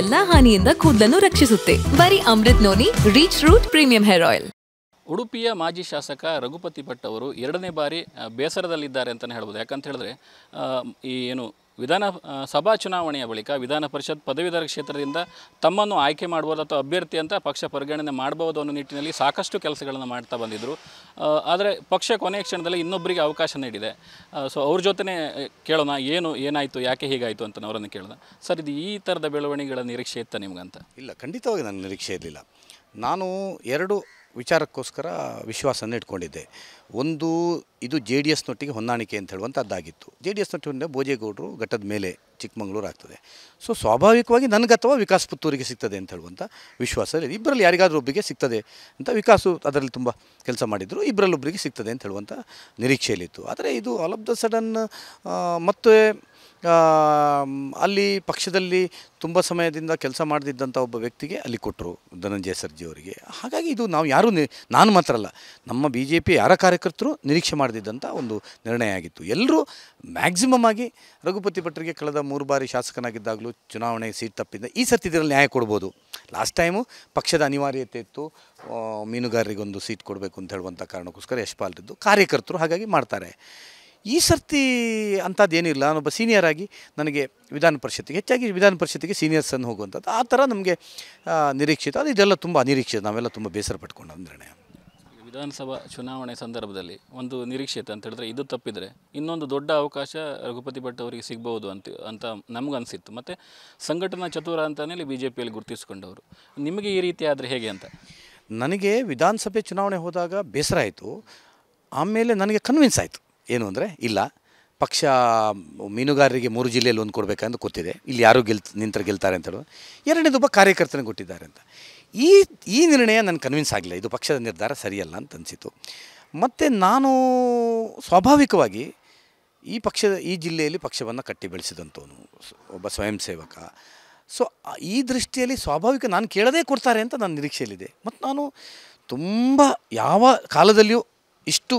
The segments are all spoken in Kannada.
ಎಲ್ಲಾ ಹಾನಿಯಿಂದ ಕೂದಲನ್ನು ರಕ್ಷಿಸುತ್ತೆ ಬರೀ Amrut noni reach root premium hair oil ಉಡುಪಿಯ ಮಾಜಿ ಶಾಸಕ ರಘುಪತಿ ಭಟ್ ಅವರು ಎರಡನೇ ಬಾರಿ ಬೇಸರದಲ್ಲಿದ್ದಾರೆ ಅಂತಲೇ ಹೇಳ್ಬೋದು ಯಾಕಂತ ಹೇಳಿದ್ರೆ ಈ ಏನು ವಿಧಾನ ಸಭಾ ಚುನಾವಣೆಯ ಬಳಿಕ ವಿಧಾನ ಪರಿಷತ್ ಪದವೀಧರ ಕ್ಷೇತ್ರದಿಂದ ತಮ್ಮನ್ನು ಆಯ್ಕೆ ಮಾಡ್ಬೋದು ಅಥವಾ ಅಭ್ಯರ್ಥಿ ಅಂತ ಪಕ್ಷ ಪರಿಗಣನೆ ಮಾಡ್ಬೋದು ಅನ್ನೋ ನಿಟ್ಟಿನಲ್ಲಿ ಸಾಕಷ್ಟು ಕೆಲಸಗಳನ್ನು ಮಾಡ್ತಾ ಬಂದಿದ್ದರು ಆದರೆ ಪಕ್ಷ ಕೊನೆಯ ಕ್ಷಣದಲ್ಲಿ ಇನ್ನೊಬ್ಬರಿಗೆ ಅವಕಾಶ ನೀಡಿದೆ ಸೊ ಅವ್ರ ಜೊತೆ ಕೇಳೋಣ ಏನು ಏನಾಯಿತು ಯಾಕೆ ಹೀಗಾಯಿತು ಅಂತ ಅವರನ್ನು ಕೇಳೋಣ ಸರ್ ಇದು ಈ ಥರದ ಬೆಳವಣಿಗೆಗಳ ನಿರೀಕ್ಷೆ ಇತ್ತ ನಿಮಗಂತ ಇಲ್ಲ ಖಂಡಿತವಾಗಿ ನನ್ನ ನಿರೀಕ್ಷೆ ಇರಲಿಲ್ಲ ನಾನು ಎರಡು ವಿಚಾರಕ್ಕೋಸ್ಕರ ವಿಶ್ವಾಸವನ್ನು ಇಟ್ಕೊಂಡಿದ್ದೆ ಒಂದು ಇದು ಜೆ ಡಿ ಎಸ್ನೊಟ್ಟಿಗೆ ಹೊಂದಾಣಿಕೆ ಅಂತ ಹೇಳುವಂಥದ್ದಾಗಿತ್ತು ಜೆ ಡಿ ಎಸ್ನೊಟ್ಟಿಗೆ ಭೋಜೇಗೌಡರು ಘಟ್ಟದ ಮೇಲೆ ಚಿಕ್ಕಮಗಳೂರು ಆಗ್ತದೆ ಸೊ ಸ್ವಾಭಾವಿಕವಾಗಿ ನನಗೆ ಅಥವಾ ವಿಕಾಸ್ ಪುತ್ತೂರಿಗೆ ಸಿಗ್ತದೆ ಅಂತ ಹೇಳುವಂಥ ವಿಶ್ವಾಸ ಇದೆ ಇಬ್ಬರಲ್ಲಿ ಯಾರಿಗಾದರೂ ಒಬ್ಬರಿಗೆ ಸಿಗ್ತದೆ ಅಂತ ವಿಕಾಸು ಅದರಲ್ಲಿ ತುಂಬ ಕೆಲಸ ಮಾಡಿದರು ಇಬ್ಬರಲ್ಲೊಬ್ಬರಿಗೆ ಸಿಗ್ತದೆ ಅಂತ ಹೇಳುವಂಥ ನಿರೀಕ್ಷೆಯಲ್ಲಿತ್ತು ಆದರೆ ಇದು ಆಲ್ ಆಫ್ ದ ಸಡನ್ ಮತ್ತೆ ಅಲ್ಲಿ ಪಕ್ಷದಲ್ಲಿ ತುಂಬ ಸಮಯದಿಂದ ಕೆಲಸ ಮಾಡದಿದ್ದಂಥ ಒಬ್ಬ ವ್ಯಕ್ತಿಗೆ ಅಲ್ಲಿ ಕೊಟ್ಟರು ಧನಂಜಯ ಸರ್ಜಿ ಅವರಿಗೆ ಹಾಗಾಗಿ ಇದು ನಾವು ಯಾರೂ ನಾನು ಮಾತ್ರ ಅಲ್ಲ ನಮ್ಮ ಬಿ ಜೆ ಪಿ ಯಾರ ಕಾರ್ಯಕರ್ತರು ನಿರೀಕ್ಷೆ ಮಾಡದಿದ್ದಂಥ ಒಂದು ನಿರ್ಣಯ ಆಗಿತ್ತು ಎಲ್ಲರೂ ಮ್ಯಾಕ್ಸಿಮಮ್ ಆಗಿ ರಘುಪತಿ ಭಟ್ರಿಗೆ ಕಳೆದ ಮೂರು ಬಾರಿ ಶಾಸಕನಾಗಿದ್ದಾಗಲೂ ಚುನಾವಣೆ ಸೀಟ್ ತಪ್ಪಿದ್ದ ಈ ಸರ್ತಿ ಇದರಲ್ಲಿ ನ್ಯಾಯ ಕೊಡ್ಬೋದು ಲಾಸ್ಟ್ ಟೈಮು ಪಕ್ಷದ ಅನಿವಾರ್ಯತೆ ಇತ್ತು ಮೀನುಗಾರರಿಗೊಂದು ಸೀಟ್ ಕೊಡಬೇಕು ಅಂತ ಹೇಳುವಂಥ ಕಾರಣಕ್ಕೋಸ್ಕರ ಯಶ್ಪಾಲ್ರಿದ್ದು ಕಾರ್ಯಕರ್ತರು ಹಾಗಾಗಿ ಮಾಡ್ತಾರೆ ಈ ಸರ್ತಿ ಅಂಥದ್ದೇನಿಲ್ಲ ನಾನೊಬ್ಬ ಸೀನಿಯರ್ ಆಗಿ ನನಗೆ ವಿಧಾನ ಪರಿಷತ್ತಿಗೆ ಹೆಚ್ಚಾಗಿ ವಿಧಾನ ಪರಿಷತ್ತಿಗೆ ಸೀನಿಯರ್ಸ್ ಅನ್ನು ಹೋಗುವಂಥದ್ದು ಆ ಥರ ನಮಗೆ ನಿರೀಕ್ಷಿತ ಅದು ಇದೆಲ್ಲ ತುಂಬ ಅನಿರೀಕ್ಷಿತ ನಾವೆಲ್ಲ ತುಂಬ ಬೇಸರ ಪಟ್ಕೊಂಡು ನಿರ್ಣಯ ವಿಧಾನಸಭಾ ಚುನಾವಣೆ ಸಂದರ್ಭದಲ್ಲಿ ಒಂದು ನಿರೀಕ್ಷಿತ ಅಂತ ಹೇಳಿದ್ರೆ ಇದು ತಪ್ಪಿದರೆ ಇನ್ನೊಂದು ದೊಡ್ಡ ಅವಕಾಶ ರಘುಪತಿ ಭಟ್ ಅವರಿಗೆ ಸಿಗ್ಬೋದು ಅಂತ ಅಂತ ನಮಗನ್ಸಿತ್ತು ಮತ್ತು ಸಂಘಟನಾ ಚತುರ ಅಂತಲೇ ಬಿ ಜೆ ಪಿಯಲ್ಲಿ ಗುರುತಿಸ್ಕೊಂಡವರು ನಿಮಗೆ ಈ ರೀತಿ ಆದರೆ ಹೇಗೆ ಅಂತ ನನಗೆ ವಿಧಾನಸಭೆ ಚುನಾವಣೆ ಹೋದಾಗ ಬೇಸರ ಆಯಿತು ಆಮೇಲೆ ನನಗೆ ಕನ್ವಿನ್ಸ್ ಆಯಿತು ಏನು ಅಂದರೆ ಇಲ್ಲ ಪಕ್ಷ ಮೀನುಗಾರರಿಗೆ ಮೂರು ಜಿಲ್ಲೆಯಲ್ಲಿ ಒಂದು ಕೊಡಬೇಕಂತ ಗೊತ್ತಿದೆ ಇಲ್ಲಿ ಯಾರು ಗೆಲ್ ನಿಂತರ ಗೆಲ್ತಾರೆ ಅಂತ ಹೇಳೋದು ಎರಡನೇದು ಒಬ್ಬ ಕಾರ್ಯಕರ್ತನಿಗೆ ಕೊಟ್ಟಿದ್ದಾರೆ ಅಂತ ಈ ಈ ನಿರ್ಣಯ ನನ್ನ ಕನ್ವಿನ್ಸ್ ಆಗಲಿಲ್ಲ ಇದು ಪಕ್ಷದ ನಿರ್ಧಾರ ಸರಿಯಲ್ಲ ಅಂತ ಅನಿಸಿತು ಮತ್ತು ನಾನು ಸ್ವಾಭಾವಿಕವಾಗಿ ಈ ಪಕ್ಷದ ಈ ಜಿಲ್ಲೆಯಲ್ಲಿ ಪಕ್ಷವನ್ನು ಕಟ್ಟಿ ಬೆಳೆಸಿದಂಥವನು ಒಬ್ಬ ಸ್ವಯಂ ಸೇವಕ ಸೊ ಈ ದೃಷ್ಟಿಯಲ್ಲಿ ಸ್ವಾಭಾವಿಕ ನಾನು ಕೇಳದೇ ಕೊಡ್ತಾರೆ ಅಂತ ನನ್ನ ನಿರೀಕ್ಷೆಯಲ್ಲಿದೆ ಮತ್ತು ನಾನು ತುಂಬ ಯಾವ ಕಾಲದಲ್ಲಿಯೂ ಇಷ್ಟು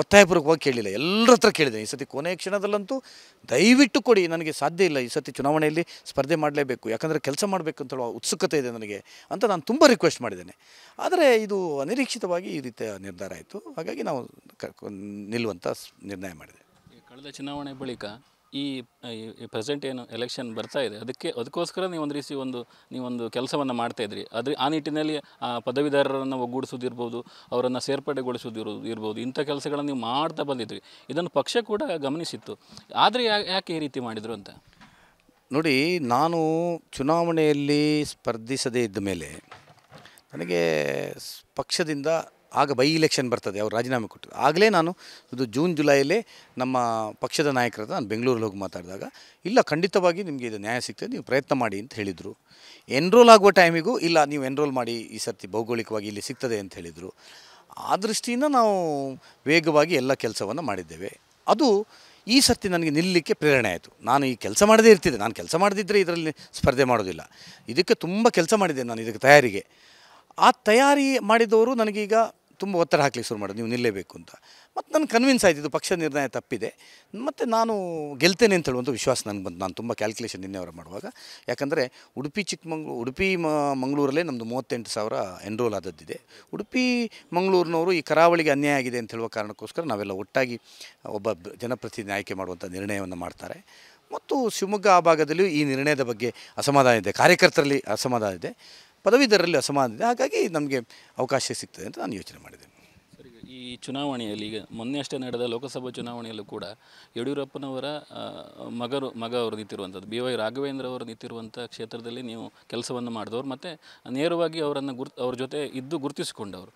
ಒತ್ತಾಯಪೂರ್ವಕವಾಗಿ ಕೇಳಿಲ್ಲ ಎಲ್ಲರ ಹತ್ರ ಕೇಳಿದೆ ಈ ಸತಿ ಕೊನೆಯ ಕ್ಷಣದಲ್ಲಂತೂ ದಯವಿಟ್ಟು ಕೊಡಿ ನನಗೆ ಸಾಧ್ಯ ಇಲ್ಲ ಈ ಸತಿ ಚುನಾವಣೆಯಲ್ಲಿ ಸ್ಪರ್ಧೆ ಮಾಡಲೇಬೇಕು ಯಾಕಂದರೆ ಕೆಲಸ ಮಾಡಬೇಕು ಅಂತ ಉತ್ಸುಕತೆ ಇದೆ ನನಗೆ ಅಂತ ನಾನು ತುಂಬ ರಿಕ್ವೆಸ್ಟ್ ಮಾಡಿದ್ದೇನೆ ಆದರೆ ಇದು ಅನಿರೀಕ್ಷಿತವಾಗಿ ಈ ರೀತಿಯ ನಿರ್ಧಾರ ಆಯಿತು ಹಾಗಾಗಿ ನಾವು ನಿಲ್ಲುವಂಥ ನಿರ್ಣಯ ಮಾಡಿದೆ ಕಳೆದ ಚುನಾವಣೆ ಬಳಿಕ ಈ ಪ್ರೆಸೆಂಟ್ ಏನು ಎಲೆಕ್ಷನ್ ಬರ್ತಾ ಇದೆ ಅದಕ್ಕೆ ಅದಕ್ಕೋಸ್ಕರ ನೀವು ಒಂದು ರೀತಿ ಒಂದು ನೀವೊಂದು ಕೆಲಸವನ್ನು ಮಾಡ್ತಾ ಇದ್ರಿ ಅದ್ರ ಆ ನಿಟ್ಟಿನಲ್ಲಿ ಆ ಪದವೀಧರರನ್ನು ಒಗ್ಗೂಡಿಸೋದಿರ್ಬೋದು ಅವರನ್ನು ಸೇರ್ಪಡೆಗೊಳಿಸೋದಿರೋ ಇರ್ಬೋದು ಇಂಥ ಕೆಲಸಗಳನ್ನು ನೀವು ಮಾಡ್ತಾ ಬಂದಿದ್ವಿ ಇದನ್ನು ಪಕ್ಷ ಕೂಡ ಗಮನಿಸಿತ್ತು ಆದರೆ ಯಾಕೆ ಈ ರೀತಿ ಮಾಡಿದರು ಅಂತ ನೋಡಿ ನಾನು ಚುನಾವಣೆಯಲ್ಲಿ ಸ್ಪರ್ಧಿಸದೇ ಇದ್ದ ಮೇಲೆ ನನಗೆ ಪಕ್ಷದಿಂದ ಆಗ ಬೈ ಇಲೆಕ್ಷನ್ ಬರ್ತದೆ ಅವ್ರು ರಾಜೀನಾಮೆ ಕೊಟ್ಟರು ಆಗಲೇ ನಾನು ಇದು ಜೂನ್ ಜುಲೈಯಲ್ಲೇ ನಮ್ಮ ಪಕ್ಷದ ನಾಯಕರ ನಾನು ಬೆಂಗಳೂರಲ್ಲಿ ಹೋಗಿ ಮಾತಾಡಿದಾಗ ಇಲ್ಲ ಖಂಡಿತವಾಗಿ ನಿಮಗೆ ಇದು ನ್ಯಾಯ ಸಿಗ್ತದೆ ನೀವು ಪ್ರಯತ್ನ ಮಾಡಿ ಅಂತ ಹೇಳಿದರು ಎನ್ರೋಲ್ ಆಗುವ ಟೈಮಿಗೂ ಇಲ್ಲ ನೀವು ಎನ್ರೋಲ್ ಮಾಡಿ ಈ ಸರ್ತಿ ಭೌಗೋಳಿಕವಾಗಿ ಇಲ್ಲಿ ಸಿಗ್ತದೆ ಅಂತ ಹೇಳಿದರು ಆ ದೃಷ್ಟಿಯಿಂದ ನಾವು ವೇಗವಾಗಿ ಎಲ್ಲ ಕೆಲಸವನ್ನು ಮಾಡಿದ್ದೇವೆ ಅದು ಈ ಸರ್ತಿ ನನಗೆ ನಿಲ್ಲಲಿಕ್ಕೆ ಪ್ರೇರಣೆ ಆಯಿತು ನಾನು ಈ ಕೆಲಸ ಮಾಡದೇ ಇರ್ತಿದ್ದೆ ನಾನು ಕೆಲಸ ಮಾಡದಿದ್ದರೆ ಇದರಲ್ಲಿ ಸ್ಪರ್ಧೆ ಮಾಡೋದಿಲ್ಲ ಇದಕ್ಕೆ ತುಂಬ ಕೆಲಸ ಮಾಡಿದೆ ನಾನು ಇದಕ್ಕೆ ತಯಾರಿಗೆ ಆ ತಯಾರಿ ಮಾಡಿದವರು ನನಗೀಗ ತುಂಬ ಒತ್ತಡ ಹಾಕಲಿಕ್ಕೆ ಶುರು ಮಾಡೋದು ನೀವು ನಿಲ್ಲಲೇಬೇಕು ಅಂತ ಮತ್ತು ನನ್ನ ಕನ್ವಿನ್ಸ್ ಆಯಿತು ಇದು ಪಕ್ಷ ನಿರ್ಣಯ ತಪ್ಪಿದೆ ಮತ್ತು ನಾನು ಗೆಲ್ತೇನೆ ಅಂತ ಹೇಳುವಂಥ ವಿಶ್ವಾಸ ನನಗೆ ಬಂತು ನಾನು ತುಂಬ ಕ್ಯಾಲ್ಕುಲೇಷನ್ ನಿನ್ನೆ ಅವರು ಮಾಡುವಾಗ ಯಾಕಂದರೆ ಉಡುಪಿ ಚಿಕ್ಕಮಂಗ್ಳೂರು ಉಡುಪಿ ಮಂಗಳೂರಲ್ಲೇ ನಮ್ಮದು ಮೂವತ್ತೆಂಟು ಸಾವಿರ ಎನ್ರೋಲ್ ಆದದ್ದಿದೆ ಉಡುಪಿ ಮಂಗಳೂರಿನವರು ಈ ಕರಾವಳಿಗೆ ಅನ್ಯಾಯ ಆಗಿದೆ ಅಂತ ಹೇಳುವ ಕಾರಣಕ್ಕೋಸ್ಕರ ನಾವೆಲ್ಲ ಒಟ್ಟಾಗಿ ಒಬ್ಬ ಜನಪ್ರತಿನಿಧಿ ಆಯ್ಕೆ ಮಾಡುವಂಥ ನಿರ್ಣಯವನ್ನು ಮಾಡ್ತಾರೆ ಮತ್ತು ಶಿವಮೊಗ್ಗ ಆ ಭಾಗದಲ್ಲಿಯೂ ಈ ನಿರ್ಣಯದ ಬಗ್ಗೆ ಅಸಮಾಧಾನ ಇದೆ ಕಾರ್ಯಕರ್ತರಲ್ಲಿ ಅಸಮಾಧಾನ ಇದೆ ಪದವೀಧರರಲ್ಲಿ ಇದೆ ಹಾಗಾಗಿ ನಮಗೆ ಅವಕಾಶ ಸಿಗ್ತದೆ ಅಂತ ನಾನು ಯೋಚನೆ ಮಾಡಿದ್ದೇನೆ ಈ ಚುನಾವಣೆಯಲ್ಲಿ ಈಗ ಮೊನ್ನೆ ಅಷ್ಟೇ ನಡೆದ ಲೋಕಸಭಾ ಚುನಾವಣೆಯಲ್ಲೂ ಕೂಡ ಯಡಿಯೂರಪ್ಪನವರ ಮಗರು ಮಗ ಅವರು ನಿಂತಿರುವಂಥದ್ದು ಬಿ ವೈ ರಾಘವೇಂದ್ರ ಅವರು ನಿಂತಿರುವಂಥ ಕ್ಷೇತ್ರದಲ್ಲಿ ನೀವು ಕೆಲಸವನ್ನು ಮಾಡಿದವರು ಮತ್ತು ನೇರವಾಗಿ ಅವರನ್ನು ಗುರ್ ಅವ್ರ ಜೊತೆ ಇದ್ದು ಗುರುತಿಸಿಕೊಂಡವರು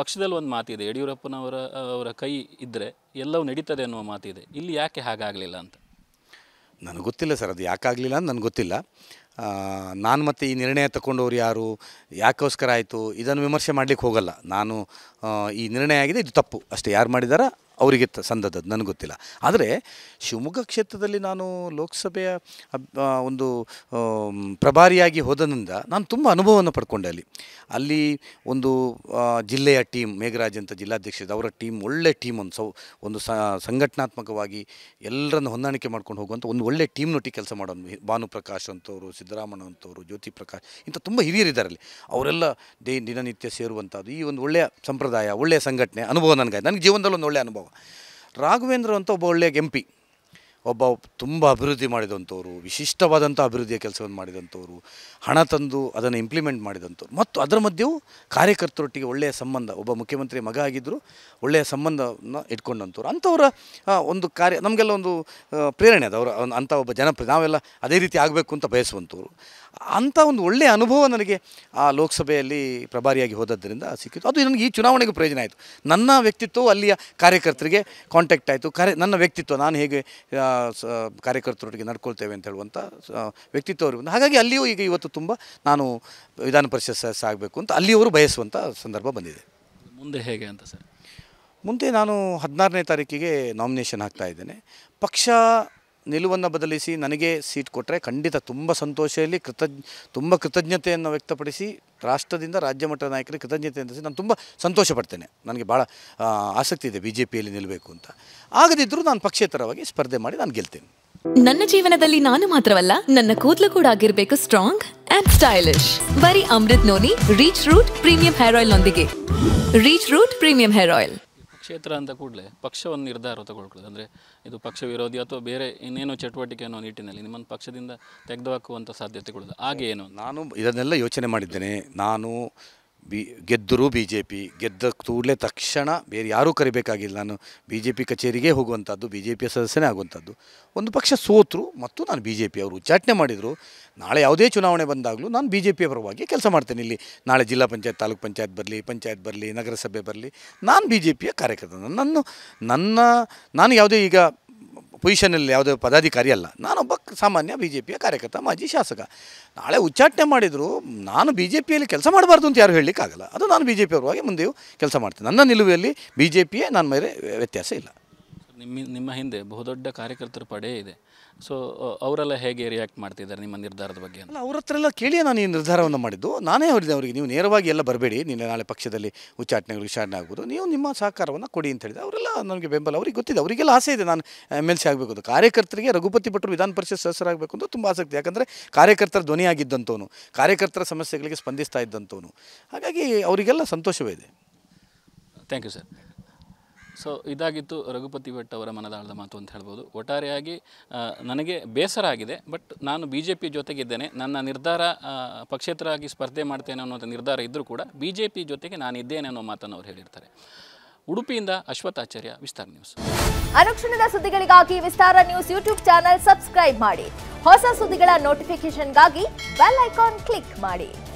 ಪಕ್ಷದಲ್ಲಿ ಒಂದು ಮಾತಿದೆ ಯಡಿಯೂರಪ್ಪನವರ ಅವರ ಕೈ ಇದ್ದರೆ ಎಲ್ಲವೂ ನಡೀತದೆ ಅನ್ನುವ ಮಾತಿದೆ ಇಲ್ಲಿ ಯಾಕೆ ಹಾಗಾಗಲಿಲ್ಲ ಅಂತ ನನಗೆ ಗೊತ್ತಿಲ್ಲ ಸರ್ ಅದು ಯಾಕಾಗಲಿಲ್ಲ ಅಂತ ನನಗೆ ಗೊತ್ತಿಲ್ಲ ನಾನು ಮತ್ತೆ ಈ ನಿರ್ಣಯ ತಗೊಂಡವ್ರು ಯಾರು ಯಾಕೋಸ್ಕರ ಆಯಿತು ಇದನ್ನು ವಿಮರ್ಶೆ ಮಾಡಲಿಕ್ಕೆ ಹೋಗಲ್ಲ ನಾನು ಈ ನಿರ್ಣಯ ಆಗಿದೆ ಇದು ತಪ್ಪು ಅಷ್ಟೇ ಯಾರು ಮಾಡಿದಾರ ಅವರಿಗೆ ಸಂದದ್ದು ನನಗೆ ಗೊತ್ತಿಲ್ಲ ಆದರೆ ಶಿವಮೊಗ್ಗ ಕ್ಷೇತ್ರದಲ್ಲಿ ನಾನು ಲೋಕಸಭೆಯ ಒಂದು ಪ್ರಭಾರಿಯಾಗಿ ಹೋದನಿಂದ ನಾನು ತುಂಬ ಅನುಭವವನ್ನು ಪಡ್ಕೊಂಡೆ ಅಲ್ಲಿ ಅಲ್ಲಿ ಒಂದು ಜಿಲ್ಲೆಯ ಟೀಮ್ ಮೇಘರಾಜ್ ಅಂತ ಜಿಲ್ಲಾಧ್ಯಕ್ಷದ ಅವರ ಟೀಮ್ ಒಳ್ಳೆ ಟೀಮ್ ಒಂದು ಸೌ ಒಂದು ಸಂಘಟನಾತ್ಮಕವಾಗಿ ಎಲ್ಲರನ್ನು ಹೊಂದಾಣಿಕೆ ಮಾಡ್ಕೊಂಡು ಹೋಗುವಂಥ ಒಂದು ಒಳ್ಳೆ ಟೀಮ್ನೊಟ್ಟಿಗೆ ಕೆಲಸ ಮಾಡೋದು ಭಾನುಪ್ರಕಾಶ್ ಅಂತವರು ಸಿದ್ದರಾಮಣ್ಣ ಅಂತವರು ಜ್ಯೋತಿ ಪ್ರಕಾಶ್ ಇಂಥ ತುಂಬ ಹಿರಿಯರಿದ್ದಾರೆ ಅಲ್ಲಿ ಅವರೆಲ್ಲ ದೇ ದಿನನಿತ್ಯ ಸೇರುವಂಥದ್ದು ಈ ಒಂದು ಒಳ್ಳೆಯ ಸಂಪ್ರದಾಯ ಒಳ್ಳೆಯ ಸಂಘಟನೆ ಅನುಭವ ನನಗೆ ನನಗೆ ಜೀವನದಲ್ಲಿ ಒಂದು ಒಳ್ಳೆಯ ಅನುಭವ ರಾಘವೇಂದ್ರ ಅಂತ ಒಬ್ಬ ಒಳ್ಳೆಯ ಎಂ ಪಿ ಒಬ್ಬ ತುಂಬ ಅಭಿವೃದ್ಧಿ ಮಾಡಿದಂಥವರು ವಿಶಿಷ್ಟವಾದಂಥ ಅಭಿವೃದ್ಧಿಯ ಕೆಲಸವನ್ನು ಮಾಡಿದಂಥವರು ಹಣ ತಂದು ಅದನ್ನು ಇಂಪ್ಲಿಮೆಂಟ್ ಮಾಡಿದಂಥವ್ರು ಮತ್ತು ಅದರ ಮಧ್ಯೆಯೂ ಕಾರ್ಯಕರ್ತರೊಟ್ಟಿಗೆ ಒಳ್ಳೆಯ ಸಂಬಂಧ ಒಬ್ಬ ಮುಖ್ಯಮಂತ್ರಿ ಮಗ ಆಗಿದ್ದರು ಒಳ್ಳೆಯ ಸಂಬಂಧವನ್ನು ಇಟ್ಕೊಂಡಂಥವ್ರು ಅಂಥವರ ಒಂದು ಕಾರ್ಯ ನಮಗೆಲ್ಲ ಒಂದು ಪ್ರೇರಣೆ ಅದು ಅವರ ಅಂಥ ಒಬ್ಬ ಜನಪ್ರಿಯ ನಾವೆಲ್ಲ ಅದೇ ರೀತಿ ಆಗಬೇಕು ಅಂತ ಬಯಸುವಂಥವ್ರು ಅಂಥ ಒಂದು ಒಳ್ಳೆಯ ಅನುಭವ ನನಗೆ ಆ ಲೋಕಸಭೆಯಲ್ಲಿ ಪ್ರಭಾರಿಯಾಗಿ ಹೋದದ್ದರಿಂದ ಸಿಕ್ಕಿತ್ತು ಅದು ನನಗೆ ಈ ಚುನಾವಣೆಗೆ ಪ್ರಯೋಜನ ಆಯಿತು ನನ್ನ ವ್ಯಕ್ತಿತ್ವವು ಅಲ್ಲಿಯ ಕಾರ್ಯಕರ್ತರಿಗೆ ಕಾಂಟ್ಯಾಕ್ಟ್ ಆಯಿತು ಕಾರ್ಯ ನನ್ನ ವ್ಯಕ್ತಿತ್ವ ನಾನು ಹೇಗೆ ಕಾರ್ಯಕರ್ತರೊಟ್ಟಿಗೆ ನಡ್ಕೊಳ್ತೇವೆ ಅಂತ ಹೇಳುವಂಥ ವ್ಯಕ್ತಿತ್ವ ಹಾಗಾಗಿ ಅಲ್ಲಿಯೂ ಈಗ ಇವತ್ತು ತುಂಬ ನಾನು ವಿಧಾನ ಪರಿಷತ್ ಸದಸ್ಯ ಆಗಬೇಕು ಅಂತ ಅಲ್ಲಿಯವರು ಬಯಸುವಂಥ ಸಂದರ್ಭ ಬಂದಿದೆ ಮುಂದೆ ಹೇಗೆ ಅಂತ ಸರ್ ಮುಂದೆ ನಾನು ಹದಿನಾರನೇ ತಾರೀಕಿಗೆ ನಾಮಿನೇಷನ್ ಹಾಕ್ತಾ ಇದ್ದೇನೆ ಪಕ್ಷ ನಿಲುವನ್ನು ಬದಲಿಸಿ ನನಗೆ ಸೀಟ್ ಕೊಟ್ಟರೆ ಖಂಡಿತ ತುಂಬ ಸಂತೋಷದಲ್ಲಿ ಕೃತಜ್ಞ ತುಂಬ ಕೃತಜ್ಞತೆಯನ್ನು ವ್ಯಕ್ತಪಡಿಸಿ ರಾಷ್ಟ್ರದಿಂದ ರಾಜ್ಯ ಮಟ್ಟದ ನಾಯಕರಿಗೆ ಕೃತಜ್ಞತೆ ಅಂತ ನಾನು ತುಂಬ ಸಂತೋಷ ಪಡ್ತೇನೆ ನನಗೆ ಭಾಳ ಆಸಕ್ತಿ ಇದೆ ಬಿ ಜೆ ಪಿಯಲ್ಲಿ ನಿಲ್ಲಬೇಕು ಅಂತ ಆಗದಿದ್ದರೂ ನಾನು ಪಕ್ಷೇತರವಾಗಿ ಸ್ಪರ್ಧೆ ಮಾಡಿ ನಾನು ಗೆಲ್ತೇನೆ ನನ್ನ ಜೀವನದಲ್ಲಿ ನಾನು ಮಾತ್ರವಲ್ಲ ನನ್ನ ಕೂದಲು ಕೂಡ ಆಗಿರಬೇಕು ಸ್ಟ್ರಾಂಗ್ ಅಂಡ್ ಸ್ಟೈಲಿಶ್ ಬರೀ Amrut noni reach root premium hair oil ನೊಂದಿಗೆ reach root premium hair oil ಕ್ಷೇತ್ರ ಅಂತ ಕೂಡಲೇ ಪಕ್ಷವನ್ನು ನಿರ್ಧಾರ ತಗೊಳ್ಕೊಳ್ಳೋದು ಅಂದರೆ ಇದು ಪಕ್ಷ ವಿರೋಧಿ ಅಥವಾ ಬೇರೆ ಇನ್ನೇನೋ ಚಟುವಟಿಕೆ ಅನ್ನೋ ನಿಟ್ಟಿನಲ್ಲಿ ನಿಮ್ಮನ್ನು ಪಕ್ಷದಿಂದ ತೆಗೆದುಹಾಕುವಂಥ ಸಾಧ್ಯತೆಗಳು ಹಾಗೇನು ನಾನು ಇದನ್ನೆಲ್ಲ ಯೋಚನೆ ಮಾಡಿದ್ದೇನೆ ನಾನು ಬಿ ಗೆದ್ದರು ಬಿ ಜೆ ಪಿ ಗೆದ್ದ ಕೂಡಲೇ ತಕ್ಷಣ ಬೇರೆ ಯಾರೂ ಕರಿಬೇಕಾಗಿಲ್ಲ ನಾನು ಬಿ ಜೆ ಪಿ ಕಚೇರಿಗೆ ಹೋಗುವಂಥದ್ದು ಬಿ ಜೆ ಪಿಯ ಸದಸ್ಯನೇ ಆಗುವಂಥದ್ದು ಒಂದು ಪಕ್ಷ ಸೋತರು ಮತ್ತು ನಾನು ಬಿ ಜೆ ಪಿ ಅವರು ಉಚ್ಚಾಟನೆ ಮಾಡಿದರು ನಾಳೆ ಯಾವುದೇ ಚುನಾವಣೆ ಬಂದಾಗಲೂ ನಾನು ಬಿ ಜೆ ಪಿಯ ಪರವಾಗಿ ಕೆಲಸ ಮಾಡ್ತೇನೆ ಇಲ್ಲಿ ನಾಳೆ ಜಿಲ್ಲಾ ಪಂಚಾಯತ್ ತಾಲೂಕು ಪಂಚಾಯತ್ ಬರಲಿ ಪಂಚಾಯತ್ ಬರಲಿ ನಗರಸಭೆ ಬರಲಿ ನಾನು ಬಿ ಜೆ ಪಿಯ ಕಾರ್ಯಕರ್ತ ನನ್ನನ್ನು ನನ್ನ ನಾನು ಯಾವುದೇ ಈಗ ಪೊಸಿಷನಲ್ಲಿ ಯಾವುದೇ ಪದಾಧಿಕಾರಿ ಅಲ್ಲ ನಾನೊಬ್ಬ ಸಾಮಾನ್ಯ ಬಿ ಜೆ ಪಿಯ ಕಾರ್ಯಕರ್ತ ಮಾಜಿ ಶಾಸಕ ನಾಳೆ ಉಚ್ಚಾಟನೆ ಮಾಡಿದರು ನಾನು ಬಿ ಜೆ ಪಿಯಲ್ಲಿ ಕೆಲಸ ಮಾಡಬಾರ್ದು ಅಂತ ಯಾರು ಆಗಲ್ಲ ಅದು ನಾನು ಬಿ ಜೆ ಪಿಯವ್ರವಾಗಿ ಮುಂದೆಯೂ ಕೆಲಸ ಮಾಡ್ತೇನೆ ನನ್ನ ನಿಲುವೆಯಲ್ಲಿ ಬಿ ಜೆ ಪಿಯೇ ನನ್ನ ಮೇಲೆ ವ್ಯತ್ಯಾಸ ಇಲ್ಲ ನಿಮ್ಮ ನಿಮ್ಮ ಹಿಂದೆ ಬಹುದೊಡ್ಡ ಕಾರ್ಯಕರ್ತರ ಪಡೆ ಇದೆ ಸೊ ಅವರೆಲ್ಲ ಹೇಗೆ ರಿಯಾಕ್ಟ್ ಮಾಡ್ತಿದ್ದಾರೆ ನಿಮ್ಮ ನಿರ್ಧಾರದ ಬಗ್ಗೆ ಅಲ್ಲ ಅವ್ರ ಹತ್ರ ಎಲ್ಲ ಕೇಳಿ ನಾನು ಈ ನಿರ್ಧಾರವನ್ನು ಮಾಡಿದ್ದು ನಾನೇ ಹೇಳಿದೆ ಅವರಿಗೆ ನೀವು ನೇರವಾಗಿ ಎಲ್ಲ ಬರಬೇಡಿ ನಿನ್ನೆ ನಾಳೆ ಪಕ್ಷದಲ್ಲಿ ಉಚ್ಚಾಟನೆಗಳು ವಿಚಾರಣೆ ಆಗ್ಬೋದು ನೀವು ನಿಮ್ಮ ಸಹಕಾರವನ್ನು ಕೊಡಿ ಅಂತ ಹೇಳಿದೆ ಅವರೆಲ್ಲ ನನಗೆ ಬೆಂಬಲ ಅವ್ರಿಗೆ ಗೊತ್ತಿದೆ ಅವರಿಗೆಲ್ಲ ಆಸೆ ಇದೆ ನಾನು ಎಮ್ ಎಲ್ ಸಿ ಆಗಬೇಕು ಅಂತ ಕಾರ್ಯಕರ್ತರಿಗೆ ರಘುಪತಿ ಭಟ್ರು ವಿಧಾನ ಪರಿಷತ್ ಸದಸ್ಯರಾಗಬೇಕು ಅಂತ ತುಂಬ ಆಸಕ್ತಿ ಯಾಕಂದರೆ ಕಾರ್ಯಕರ್ತರ ಧ್ವನಿಯಾಗಿದ್ದಂಥವನು ಕಾರ್ಯಕರ್ತರ ಸಮಸ್ಯೆಗಳಿಗೆ ಸ್ಪಂದಿಸ್ತಾ ಇದ್ದಂಥವನು ಹಾಗಾಗಿ ಅವರಿಗೆಲ್ಲ ಸಂತೋಷವೇ ಇದೆ ಥ್ಯಾಂಕ್ ಯು ಸರ್ ಸೊ ಇದಾಗಿತ್ತು ರಘುಪತಿ ಭಟ್ ಅವರ ಮನದಾಳದ ಮಾತು ಅಂತ ಹೇಳ್ಬೋದು ಒಟ್ಟಾರೆಯಾಗಿ ನನಗೆ ಬೇಸರ ಆಗಿದೆ ಬಟ್ ನಾನು ಬಿ ಜೆ ಪಿ ಜೊತೆಗಿದ್ದೇನೆ ನನ್ನ ನಿರ್ಧಾರ ಪಕ್ಷೇತರಾಗಿ ಸ್ಪರ್ಧೆ ಮಾಡ್ತೇನೆ ಅನ್ನೋದು ನಿರ್ಧಾರ ಇದ್ದರೂ ಕೂಡ ಬಿ ಜೆ ಪಿ ಜೊತೆಗೆ ನಾನು ಇದ್ದೇನೆ ಅನ್ನೋ ಮಾತನ್ನು ಅವರು ಹೇಳಿರ್ತಾರೆ ಉಡುಪಿಯಿಂದ ಅಶ್ವಥಾಚಾರ್ಯ ವಿಸ್ತಾರ ನ್ಯೂಸ್ ಅನುಕ್ಷಣದ ಸುದ್ದಿಗಳಿಗಾಗಿ Vistara news YouTube channel subscribe ಮಾಡಿ ಹೊಸ ಸುದ್ದಿಗಳ ನೋಟಿಫಿಕೇಶನ್ಗಾಗಿ ಬೆಲ್ ಐಕಾನ್ ಕ್ಲಿಕ್ ಮಾಡಿ